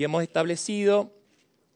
Y hemos establecido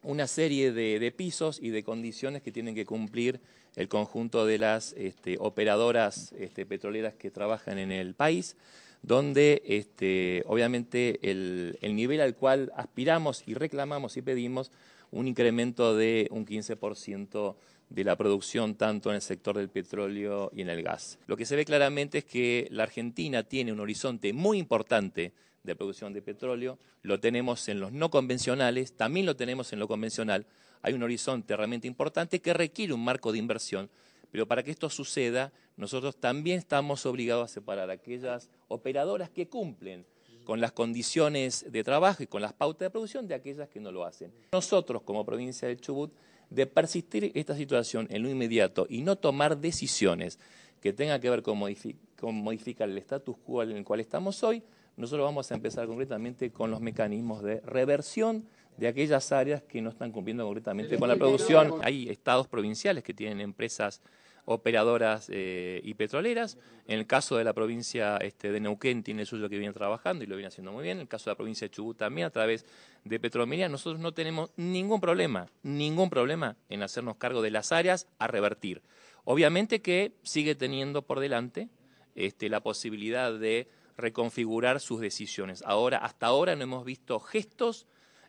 una serie de, pisos y de condiciones que tienen que cumplir el conjunto de las este, operadoras este, petroleras que trabajan en el país, donde este, obviamente el, el, nivel al cual aspiramos y reclamamos y pedimos un incremento de un 15% de la producción tanto en el sector del petróleo y en el gas. Lo que se ve claramente es que la Argentina tiene un horizonte muy importante de producción de petróleo, lo tenemos en los no convencionales, también lo tenemos en lo convencional. Hay un horizonte realmente importante que requiere un marco de inversión, pero para que esto suceda, nosotros también estamos obligados a separar aquellas operadoras que cumplen con las condiciones de trabajo y con las pautas de producción de aquellas que no lo hacen. Nosotros, como provincia de Chubut, de persistir esta situación en lo inmediato y no tomar decisiones que tengan que ver con, modificar el estatus quo en el cual estamos hoy, nosotros vamos a empezar concretamente con los mecanismos de reversión de aquellas áreas que no están cumpliendo concretamente con la producción. Hay estados provinciales que tienen empresas operadoras eh, y petroleras. En el caso de la provincia este, de Neuquén tiene el suyo que viene trabajando y lo viene haciendo muy bien. En el caso de la provincia de Chubut también a través de Petromería, Nosotros no tenemos ningún problema, ningún problema en hacernos cargo de las áreas a revertir. Obviamente que sigue teniendo por delante este, la posibilidad de reconfigurar sus decisiones. Ahora, hasta ahora no hemos visto gestos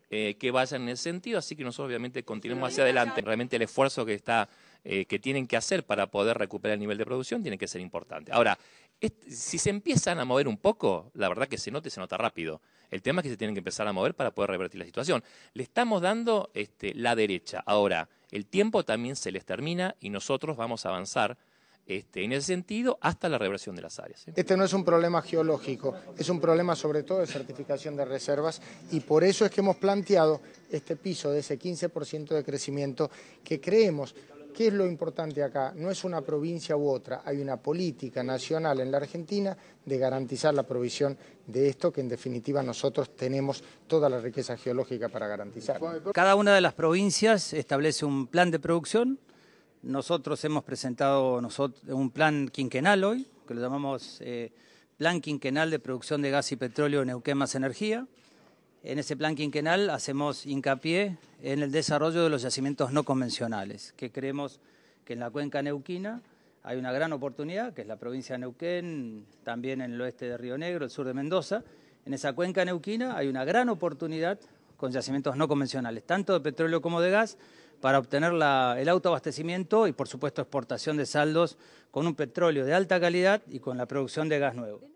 eh, que vayan en ese sentido, así que nosotros obviamente continuemos hacia adelante. Realmente el esfuerzo que está eh, que tienen que hacer para poder recuperar el nivel de producción tiene que ser importante. Ahora, si se empiezan a mover un poco, la verdad que se nota se nota rápido. El tema es que se tienen que empezar a mover para poder revertir la situación. Le estamos dando este, la derecha. Ahora, el tiempo también se les termina y nosotros vamos a avanzar este, en ese sentido hasta la reversión de las áreas. Este no es un problema geológico, es un problema sobre todo de certificación de reservas y por eso es que hemos planteado este piso de ese 15% de crecimiento que creemos que es lo importante acá? No es una provincia u otra, hay una política nacional en la Argentina de garantizar la provisión de esto que en definitiva nosotros tenemos toda la riqueza geológica para garantizar. Cada una de las provincias establece un plan de producción nosotros hemos presentado un plan quinquenal hoy, que lo llamamos eh, Plan Quinquenal de Producción de Gas y Petróleo Neuquén Más Energía. En ese plan quinquenal hacemos hincapié en el desarrollo de los yacimientos no convencionales, que creemos que en la cuenca neuquina hay una gran oportunidad, que es la provincia de Neuquén, también en el oeste de Río Negro, el sur de Mendoza. En esa cuenca neuquina hay una gran oportunidad con yacimientos no convencionales, tanto de petróleo como de gas, para obtener el autoabastecimiento y, por supuesto, exportación de saldos con un petróleo de alta calidad y con la producción de gas nuevo.